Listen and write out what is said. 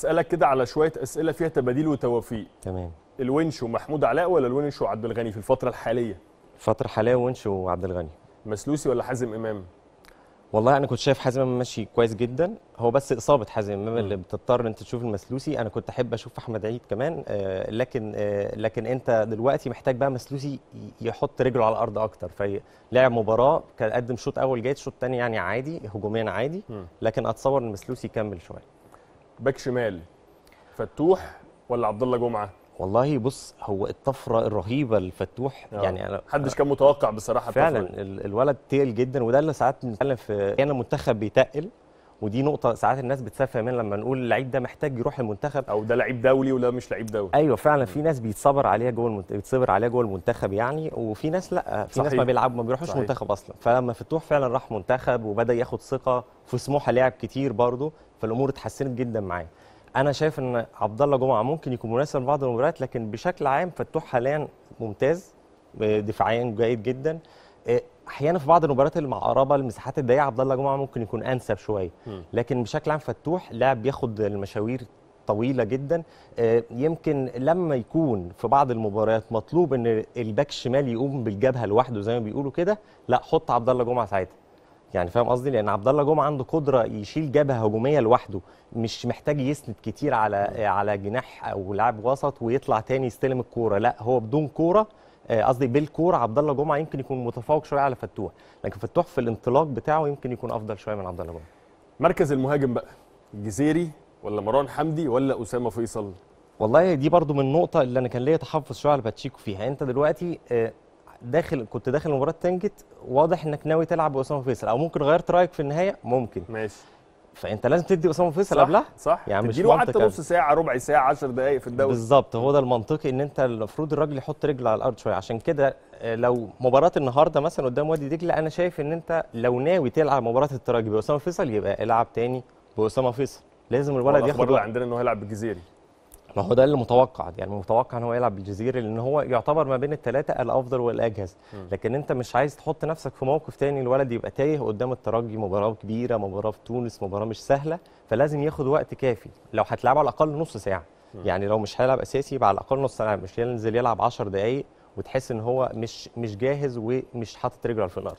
اسالك كده على شويه اسئله فيها تباديل وتوافيق تمام الونش ومحمود علاء ولا الونش وعبد الغني في الفتره الحاليه الفتره الحاليه ونش وعبد الغني مسلوسي ولا حازم امام والله انا كنت شايف حازم امام ماشي كويس جدا هو بس اصابه حازم امام اللي بتضطر انت تشوف المسلوسي انا كنت احب اشوف احمد عيد كمان آه لكن آه لكن انت دلوقتي محتاج بقى مسلوسي يحط رجله على الارض اكتر فلعب مباراه كان قدم شوط اول جيد شوط ثاني يعني عادي هجوميا عادي لكن اتصور ان مسلوسي يكمل شويه باك شمال فتوح ولا عبد الله جمعه والله بص هو الطفره الرهيبه لفتوح آه. يعني انا محدش كان متوقع بصراحه فعلا الطفرة. الولد تقل جدا وده اللي ساعات بنتكلم في كان يعني المنتخب بيتقل ودي نقطة ساعات الناس بتسافر منها لما نقول اللعيب ده محتاج يروح المنتخب او ده لعيب دولي ولا مش لعيب دولي ايوه فعلا في ناس بيتصبر عليها جوه المنتخب بيتصبر عليها جوه المنتخب يعني وفي ناس لا في صحيح. ناس ما بيلعبوا ما بيروحوش منتخب اصلا فلما فتوح فعلا راح منتخب وبدا ياخد ثقة في سموحة لعب كتير برضه فالامور اتحسنت جدا معاه انا شايف ان عبد الله جمعه ممكن يكون مناسب لبعض المباريات لكن بشكل عام فتوح حاليا ممتاز آه، دفاعيا جيد جدا آه، احيانا في بعض المباريات اللي مع قرابه المساحات الضيقه عبد الله جمعه ممكن يكون انسب شويه لكن بشكل عام فتوح لاعب بياخد المشاوير طويله جدا آه، يمكن لما يكون في بعض المباريات مطلوب ان الباك الشمال يقوم بالجبهه لوحده زي ما بيقولوا كده لا حط عبد الله جمعه ساعتها يعني فاهم قصدي لان عبد الله جمعه عنده قدره يشيل جبهه هجوميه لوحده مش محتاج يسند كتير على على جناح او لاعب وسط ويطلع تاني يستلم الكوره لا هو بدون كوره آه، قصدي بالكوره عبد الله جمعه يمكن يكون متفوق شويه على فتوح لكن فتوح في الانطلاق بتاعه يمكن يكون افضل شويه من عبد الله جمعه مركز المهاجم بقى الجزيري ولا مروان حمدي ولا اسامه فيصل والله دي برضو من النقطه اللي انا كان ليا تحفظ شويه على باتشيكو فيها انت دلوقتي آه، داخل كنت داخل مباراه تنجت واضح انك ناوي تلعب باسامه فيصل او ممكن غيرت رايك في النهايه ممكن ماشي فانت لازم تدي اسامه فيصل قبلها صح يعني مش له حتى نص ساعه ربع ساعه 10 دقائق في الدوري بالظبط هو ده المنطقي ان انت المفروض الراجل يحط رجله على الارض شويه عشان كده آه، لو مباراه النهارده مثلا قدام وادي دجله انا شايف ان انت لو ناوي تلعب مباراه الترجي باسامه فيصل يبقى العب تاني باسامه فيصل لازم الولد ياخد عندنا عندنا انه هيلعب بالجزيري ما هو ده اللي متوقع يعني متوقع ان هو يلعب بالجزيرة لان هو يعتبر ما بين الثلاثه الافضل والاجهز لكن انت مش عايز تحط نفسك في موقف تاني الولد يبقى تايه قدام الترجي مباراه كبيره مباراه في تونس مباراه مش سهله فلازم ياخد وقت كافي لو هتلعب على الاقل نص ساعه يعني لو مش هيلعب اساسي يبقى على الاقل نص ساعه مش ينزل يلعب 10 دقائق وتحس ان هو مش مش جاهز ومش حاطط رجله في الارض